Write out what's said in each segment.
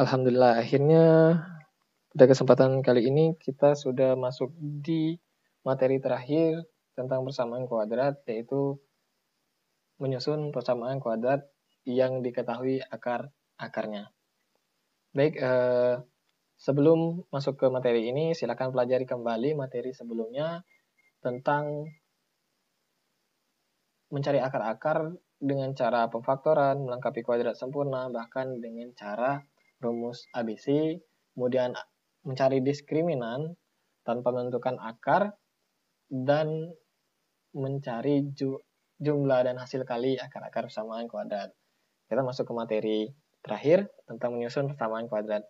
Alhamdulillah akhirnya pada kesempatan kali ini kita sudah masuk di materi terakhir tentang persamaan kuadrat yaitu menyusun persamaan kuadrat yang diketahui akar-akarnya. Baik, eh, sebelum masuk ke materi ini silakan pelajari kembali materi sebelumnya tentang mencari akar-akar dengan cara pemfaktoran, melengkapi kuadrat sempurna, bahkan dengan cara rumus ABC, kemudian mencari diskriminan tanpa menentukan akar, dan mencari ju jumlah dan hasil kali akar-akar persamaan kuadrat. Kita masuk ke materi terakhir tentang menyusun persamaan kuadrat.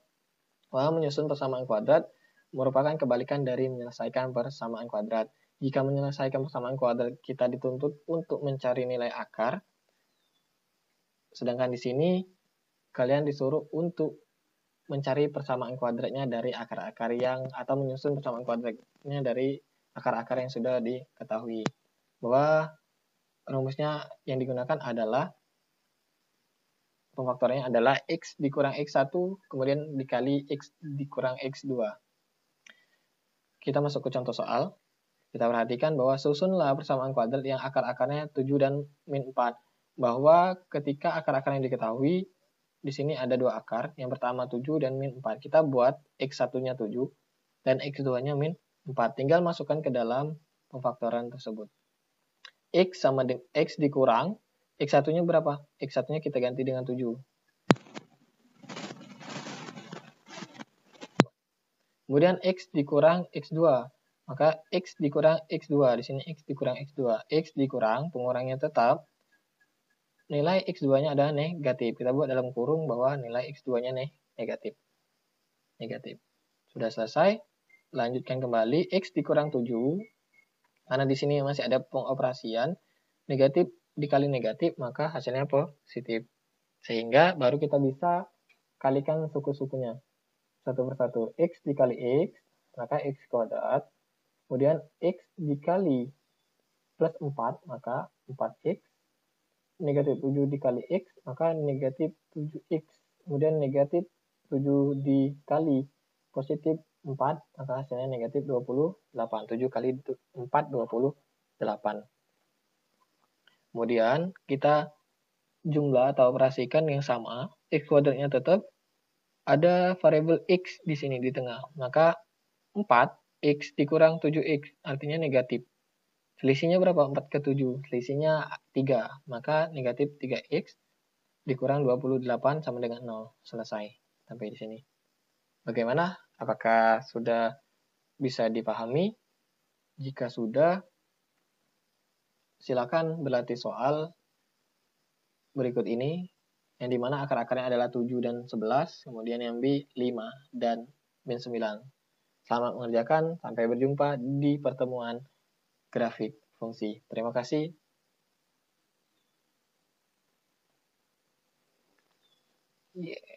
Wah, menyusun persamaan kuadrat merupakan kebalikan dari menyelesaikan persamaan kuadrat. Jika menyelesaikan persamaan kuadrat, kita dituntut untuk mencari nilai akar. Sedangkan di sini kalian disuruh untuk mencari persamaan kuadratnya dari akar-akar yang atau menyusun persamaan kuadratnya dari akar-akar yang sudah diketahui bahwa rumusnya yang digunakan adalah pemfaktornya adalah x dikurang x1 kemudian dikali x dikurang x2 kita masuk ke contoh soal kita perhatikan bahwa susunlah persamaan kuadrat yang akar-akarnya 7 dan min 4 bahwa ketika akar-akar yang diketahui di sini ada dua akar. Yang pertama 7 dan min 4. Kita buat X1-nya 7 dan X2-nya min 4. Tinggal masukkan ke dalam pemfaktoran tersebut. X sama dengan X dikurang. X1-nya berapa? X1-nya kita ganti dengan 7. Kemudian X dikurang X2. Maka X dikurang X2. Di sini X dikurang X2. X dikurang, pengurangnya tetap nilai X2-nya adalah negatif. Kita buat dalam kurung bahwa nilai X2-nya nih negatif. Negatif. Sudah selesai. Lanjutkan kembali. X dikurang 7. Karena di sini masih ada pengoperasian. Negatif dikali negatif, maka hasilnya positif. Sehingga baru kita bisa kalikan suku-sukunya. Satu persatu. X dikali X, maka X kuadrat. Kemudian X dikali plus 4, maka 4X negatif 7 dikali X, maka negatif 7X. Kemudian negatif 7 dikali positif 4, maka hasilnya negatif 28. 7 kali 4, 28. Kemudian kita jumlah atau operasikan yang sama, X kuadratnya tetap ada variabel X di sini di tengah. Maka 4 X dikurang 7X, artinya negatif. Selisihnya berapa? 4 ke 7. Selisihnya 3. Maka negatif 3x dikurang 28 sama dengan 0. Selesai. Sampai di sini. Bagaimana? Apakah sudah bisa dipahami? Jika sudah, silakan berlatih soal berikut ini yang dimana akar-akarnya adalah 7 dan 11, kemudian yang B 5 dan min 9. Selamat mengerjakan, sampai berjumpa di pertemuan grafik fungsi. Terima kasih. Yeah.